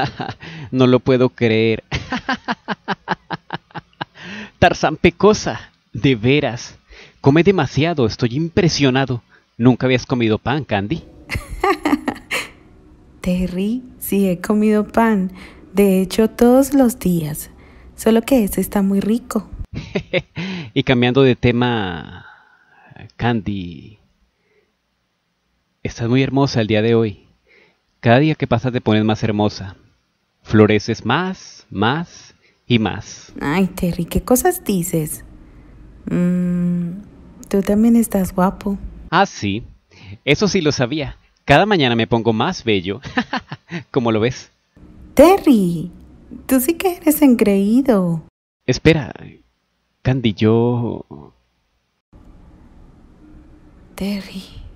no lo puedo creer. Tarzan Pecosa, de veras. Come demasiado, estoy impresionado. ¿Nunca habías comido pan, Candy? Terry, sí he comido pan. De hecho, todos los días. Solo que ese está muy rico. y cambiando de tema, Candy, estás muy hermosa el día de hoy. Cada día que pasa te pones más hermosa. Floreces más, más y más. Ay, Terry, ¿qué cosas dices? Mmm, tú también estás guapo. Ah, sí. Eso sí lo sabía. Cada mañana me pongo más bello. ¿Cómo lo ves? Terry, tú sí que eres engreído. Espera, Candy, yo... Terry.